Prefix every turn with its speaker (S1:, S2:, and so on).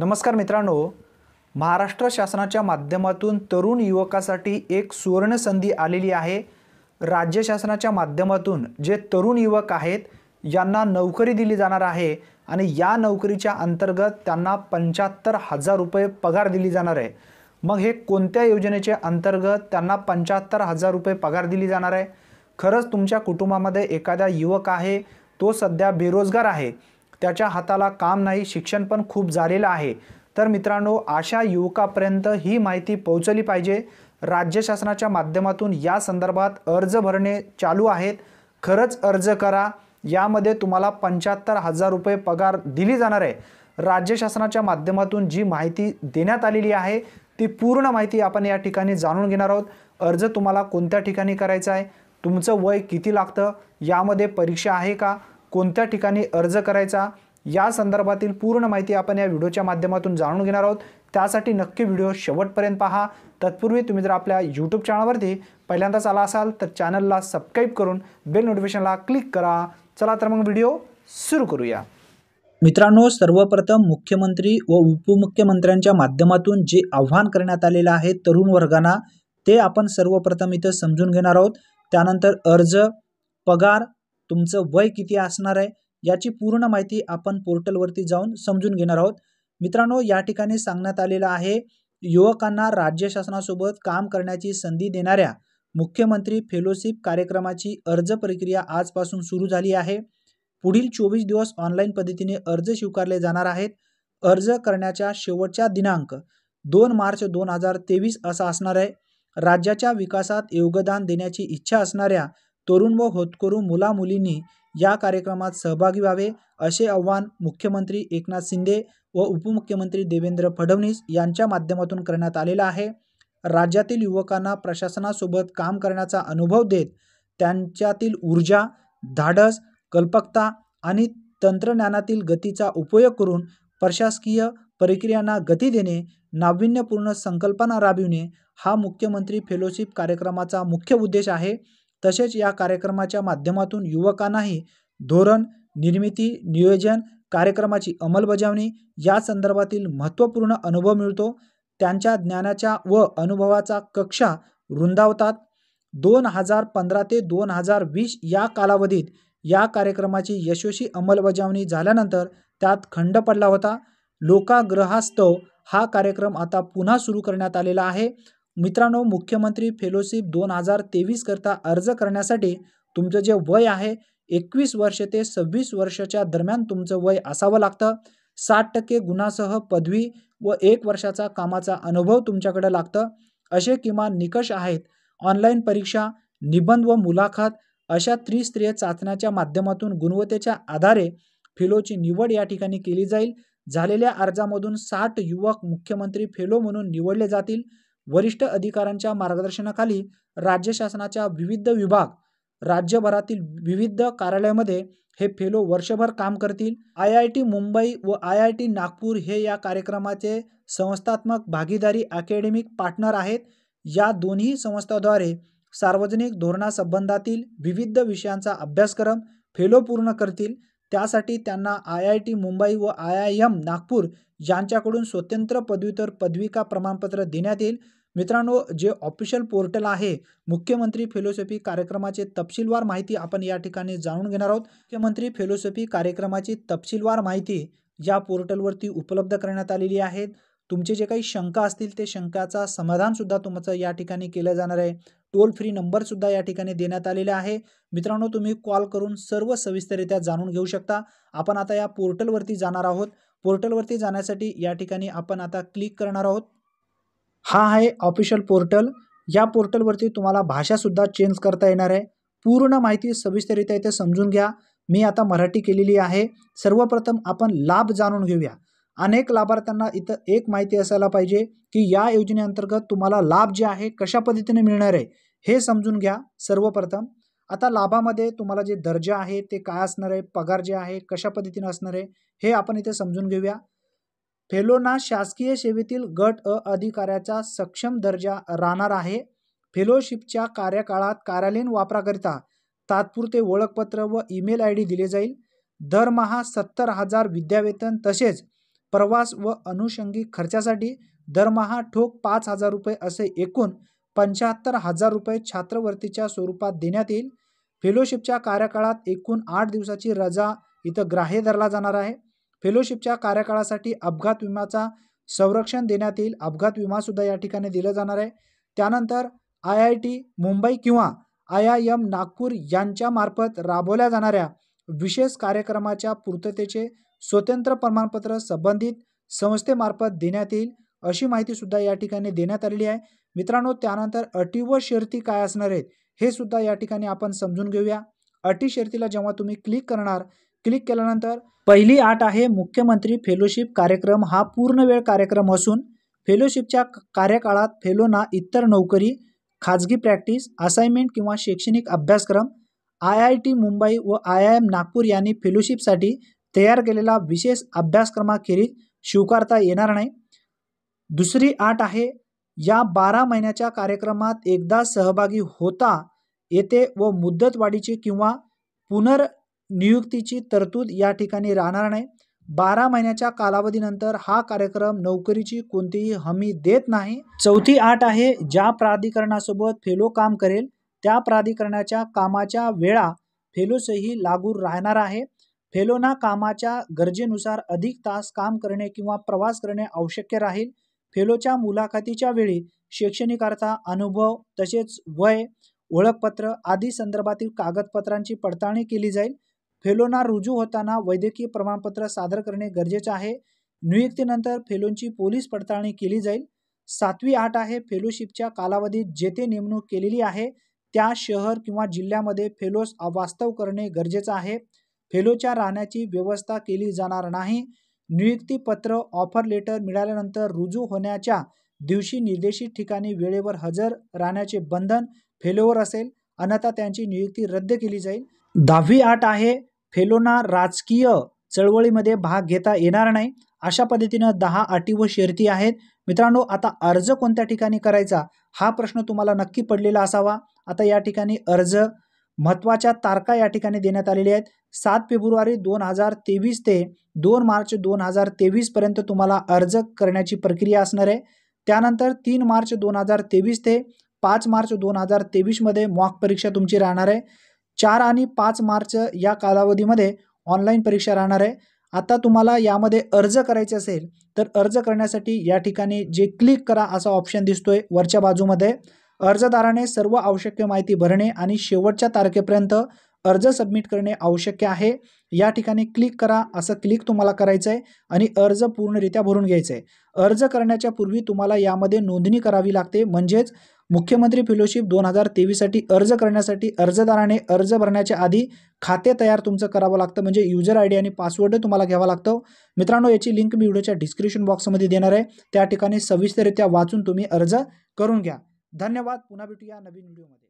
S1: नमस्कार मित्रांनो महाराष्ट्र शासनाच्या माध्यमातून तरुण युवकासाठी एक सुवर्ण संधी आलेली आहे राज्य शासनाच्या माध्यमातून जे तरुण युवक आहेत यांना नोकरी दिली जाणार आहे आणि या नोकरीच्या अंतर्गत त्यांना पंच्याहत्तर हजार रुपये पगार दिली जाणार आहे मग हे कोणत्या योजनेच्या अंतर्गत त्यांना पंच्याहत्तर हजार रुपये पगार दिली जाणार आहे खरंच तुमच्या कुटुंबामध्ये एखादा युवक आहे तो सध्या बेरोजगार आहे त्याच्या हाताला काम नाही शिक्षण पण खूप झालेलं आहे तर मित्रांनो अशा युवकापर्यंत ही माहिती पोहोचली पाहिजे राज्य शासनाच्या माध्यमातून या संदर्भात अर्ज भरणे चालू आहेत खरंच अर्ज करा यामध्ये तुम्हाला पंच्याहत्तर हजार रुपये पगार दिली जाणार आहे राज्य शासनाच्या माध्यमातून जी माहिती देण्यात आलेली आहे ती पूर्ण माहिती आपण या ठिकाणी जाणून घेणार आहोत अर्ज तुम्हाला कोणत्या ठिकाणी करायचा आहे तुमचं वय किती लागतं यामध्ये परीक्षा आहे का कोणत्या ठिकाणी अर्ज करायचा या संदर्भातील पूर्ण माहिती आपण या व्हिडिओच्या माध्यमातून जाणून घेणार आहोत त्यासाठी नक्की व्हिडिओ शेवटपर्यंत पहा तत्पूर्वी तुम्ही जर आपल्या यूट्यूब चॅनलवरती पहिल्यांदाच आला असाल तर चॅनलला सबस्क्राईब करून बेल नोटिफिकेशनला क्लिक करा चला तर मग व्हिडिओ सुरू करूया मित्रांनो सर्वप्रथम मुख्यमंत्री व उपमुख्यमंत्र्यांच्या माध्यमातून जे आव्हान करण्यात आलेलं आहे तरुण वर्गांना ते आपण सर्वप्रथम इथं समजून घेणार आहोत त्यानंतर अर्ज पगार तुमचं वय किती असणार आहे याची पूर्ण माहिती आपण पोर्टलवरती जाऊन समजून घेणार आहोत मित्रांनो या ठिकाणी सांगण्यात आलेलं आहे युवकांना राज्य शासनासोबत काम करण्याची संधी देणाऱ्या मुख्यमंत्री फेलोशिप कार्यक्रमाची अर्ज प्रक्रिया आजपासून सुरू झाली आहे पुढील चोवीस दिवस ऑनलाईन पद्धतीने अर्ज स्वीकारले जाणार आहेत अर्ज करण्याच्या शेवटच्या दिनांक दोन मार्च दोन हजार तेवीस असा असणार आहे राज्याच्या विकासात योगदान देण्याची इच्छा असणाऱ्या तरुण व होतकरू मुलामुलींनी या कार्यक्रमात सहभागी व्हावे असे आव्हान मुख्यमंत्री एकनाथ शिंदे व उपमुख्यमंत्री देवेंद्र फडणवीस यांच्या माध्यमातून करण्यात आलेला आहे राज्यातील युवकांना प्रशासनासोबत काम करण्याचा अनुभव देत त्यांच्यातील ऊर्जा धाडस कल्पकता आणि तंत्रज्ञानातील गतीचा उपयोग करून प्रशासकीय प्रक्रियांना गती देणे नाविन्यपूर्ण संकल्पना राबविणे हा मुख्यमंत्री फेलोशिप कार्यक्रमाचा मुख्य उद्देश आहे तसेच या कार्यक्रमाच्या माध्यमातून युवकांनाही धोरण निर्मिती नियोजन कार्यक्रमाची अंमलबजावणी या संदर्भातील महत्त्वपूर्ण अनुभव मिळतो त्यांच्या ज्ञानाच्या व अनुभवाचा कक्षा रुंदावतात दोन हजार पंधरा ते दोन हजार वीस या कालावधीत या कार्यक्रमाची यशस्वी अंमलबजावणी झाल्यानंतर त्यात खंड पडला होता लोकाग्रहास्तव हा कार्यक्रम आता पुन्हा सुरू करण्यात आलेला आहे मित्रांनो मुख्यमंत्री फेलोशिप दोन हजार करता अर्ज करण्यासाठी तुमचं जे वय आहे एकवीस वर्ष ते सव्वीस वर्षाच्या दरम्यान तुमचं वय असावं लागतं साठ टक्के गुणासह पदवी व एक वर्षाचा कामाचा अनुभव तुमच्याकडे लागतं असे किमान निकष आहेत ऑनलाईन परीक्षा निबंध व मुलाखत अशा त्रिस्तरीय चाचण्याच्या माध्यमातून गुणवत्तेच्या आधारे फेलोची निवड या ठिकाणी केली जाईल झालेल्या अर्जामधून साठ युवक मुख्यमंत्री फेलो म्हणून निवडले जातील वरिष्ठ अधिकाऱ्यांच्या मार्गदर्शनाखाली राज्य शासनाच्या विविध विभाग राज्यभरातील विविध कार्यालयामध्ये हे फेलो वर्षभर काम करतील आय आय टी मुंबई व आय आय टी नागपूर हे या कार्यक्रमाचे संस्थात्मक भागीदारी अकॅडमिक पार्टनर आहेत या दोन्ही संस्थाद्वारे सार्वजनिक धोरणासंबंधातील विविध विषयांचा अभ्यासक्रम फेलो पूर्ण करतील त्यासाठी त्यांना आय आय टी मुंबई व आय आय एम नागपूर यांच्याकडून स्वतंत्र पदव्युत्तर पदविका प्रमाणपत्र देण्यात येईल मित्रांनो जे ऑफिशियल पोर्टल आहे मुख्यमंत्री फिलॉसॉफी कार्यक्रमाचे तपशीलवार माहिती आपण या ठिकाणी जाणून घेणार आहोत मुख्यमंत्री फिलॉसॉफी कार्यक्रमाची तपशीलवार माहिती या पोर्टलवरती उपलब्ध करण्यात आलेली आहे तुमचे जे काही शंका असतील ते शंकाचा समाधानसुद्धा तुमचं या ठिकाणी केलं जाणार आहे टोल फ्री नंबरसुद्धा या ठिकाणी देण्यात आलेला आहे मित्रांनो तुम्ही कॉल करून सर्व सविस्तरित्या जाणून घेऊ शकता आपण आता या पोर्टलवरती जाणार आहोत पोर्टलवरती जाण्यासाठी या ठिकाणी आपण आता क्लिक करणार आहोत हा आहे ऑफिशियल पोर्टल या पोर्टलवरती तुम्हाला भाषासुद्धा चेंज करता येणार आहे पूर्ण माहिती सविस्तरित्या इथे समजून घ्या मी आता मराठी केलेली आहे सर्वप्रथम आपण लाभ जाणून घेऊया अनेक लाभार्थ्यांना इथं एक माहिती असायला पाहिजे की या योजनेअंतर्गत तुम्हाला लाभ जे आहे कशा पद्धतीने मिळणार आहे हे समजून घ्या सर्वप्रथम आता लाभामध्ये तुम्हाला जे दर्जा आहे ते काय असणार आहे पगार जे आहे कशा पद्धतीनं असणार आहे हे आपण इथे समजून घेऊया फेलोना शासकीय सेवेतील गट अ अधिकाऱ्याचा सक्षम दर्जा राहणार आहे फेलोशिपच्या कार्यकाळात कार्यालयीन वापराकरिता तात्पुरते ओळखपत्र व ईमेल आय डी दिले जाईल दरमहा सत्तर हजार विद्यावेतन तसेच प्रवास व अनुषंगिक खर्चासाठी दरमहा ठोक पाच हजार रुपये असे एकूण पंच्याहत्तर हजार रुपये छात्रवर्तीच्या स्वरूपात देण्यात येईल फेलोशिपच्या कार्यकाळात एकूण आठ दिवसाची रजा इथं ग्राह्य धरला जाणार आहे फेलोशिपच्या कार्यकाळासाठी अपघात विमाचा संरक्षण देण्यात येईल अपघात विमासुद्धा या ठिकाणी दिला जाणार आहे त्यानंतर आय आय टी मुंबई किंवा आय आय एम नागपूर यांच्यामार्फत राबवल्या जाणाऱ्या विशेष कार्यक्रमाच्या पूर्ततेचे स्वतंत्र प्रमाणपत्र संबंधित संस्थेमार्फत देण्यात येईल अशी माहितीसुद्धा या ठिकाणी देण्यात आलेली आहे मित्रांनो त्यानंतर अटी व शर्ती काय असणार आहेत हे सुद्धा या ठिकाणी आपण समजून घेऊया अटी शर्तीला जेव्हा तुम्ही क्लिक करणार क्लिक केल्यानंतर पहिली आठ आहे मुख्यमंत्री फेलोशिप कार्यक्रम हा पूर्ण वेळ कार्यक्रम असून फेलोशिपच्या कार्यकाळात फेलोना इतर नोकरी खाजगी प्रॅक्टिस असाइनमेंट किंवा शैक्षणिक अभ्यासक्रम आय आय टी मुंबई व आय आय एम नागपूर यांनी फेलोशिपसाठी तयार केलेला विशेष अभ्यासक्रमाखेरीज स्वीकारता येणार नाही दुसरी आठ आहे या बारा महिन्याच्या कार्यक्रमात एकदा सहभागी होता येते व मुद्दतवाढीची किंवा पुनर् नियुक्तीची तरतूद या ठिकाणी राहणार नाही बारा महिन्याच्या कालावधीनंतर हा कार्यक्रम नोकरीची कोणतीही हमी देत नाही चौथी आठ आहे ज्या प्राधिकरणासोबत फेलो काम करेल त्या प्राधिकरणाच्या कामाच्या वेळा फेलोसही लागू राहणार आहे फेलोना कामाच्या गरजेनुसार अधिक तास काम करणे किंवा प्रवास करणे आवश्यक राहील फेलोच्या मुलाखतीच्या वेळी शैक्षणिकार्था अनुभव तसेच वय ओळखपत्र आदी संदर्भातील कागदपत्रांची पडताळणी केली जाईल फेलोना रुजू होताना वैद्यकीय प्रमाणपत्र सादर करणे गरजेचे आहे नियुक्तीनंतर फेलोंची पोलीस पडताळणी केली जाईल सातवी आठ आहे फेलोशिपच्या कालावधीत जेथे नेमणूक केलेली आहे त्या शहर किंवा जिल्ह्यामध्ये फेलोस वास्तव करणे गरजेचं आहे फेलोच्या राहण्याची व्यवस्था केली जाणार नाही नियुक्तीपत्र ऑफर लेटर मिळाल्यानंतर रुजू होण्याच्या दिवशी निर्देशित ठिकाणी वेळेवर हजर राहण्याचे बंधन फेलोवर असेल अन्यथा त्यांची नियुक्ती रद्द केली जाईल दहावी आठ आहे फेलोना राजकीय चळवळीमध्ये भाग घेता येणार नाही अशा पद्धतीनं दहा अटी व शर्ती आहेत मित्रांनो आता अर्ज कोणत्या ठिकाणी करायचा हा प्रश्न तुम्हाला नक्की पडलेला असावा आता या ठिकाणी अर्ज महत्वाच्या तारखा या ठिकाणी देण्यात आलेल्या आहेत सात फेब्रुवारी दोन हजार तेवीस ते दोन मार्च दोन हजार तेवीसपर्यंत तुम्हाला अर्ज करण्याची प्रक्रिया असणार आहे त्यानंतर तीन मार्च दोन हजार तेवीस ते पाच मार्च दोन हजार तेवीसमध्ये मॉक परीक्षा तुमची राहणार आहे चार आणि पाच मार्च या कालावधीमध्ये ऑनलाईन परीक्षा राहणार आहे आता तुम्हाला यामध्ये अर्ज करायचे असेल तर अर्ज करण्यासाठी या ठिकाणी जे क्लिक करा असा ऑप्शन दिसतोय वरच्या बाजूमध्ये अर्जदाराने सर्व आवश्यक माहिती भरणे आणि शेवटच्या तारखेपर्यंत अर्ज सबमिट करणे आवश्यक आहे या ठिकाणी क्लिक करा असं क्लिक तुम्हाला करायचं आहे आणि अर्ज पूर्णरित्या भरून घ्यायचं आहे अर्ज करण्याच्या पूर्वी तुम्हाला यामध्ये नोंदणी करावी लागते म्हणजेच मुख्यमंत्री फेलोशिप दोन हजार तेवीससाठी अर्ज करण्यासाठी अर्जदाराने अर्ज भरण्याच्या आधी खाते तयार तुमचं करावं लागतं म्हणजे युजर आय डी आणि पासवर्ड तुम्हाला घ्यावा लागतो मित्रांनो याची लिंक मी व्हिडिओच्या डिस्क्रिप्शन बॉक्समध्ये देणार आहे त्या ठिकाणी सविस्तररित्या वाचून तुम्ही अर्ज करून घ्या धन्यवाद पुन्हा भेटूया नवीन व्हिडिओमध्ये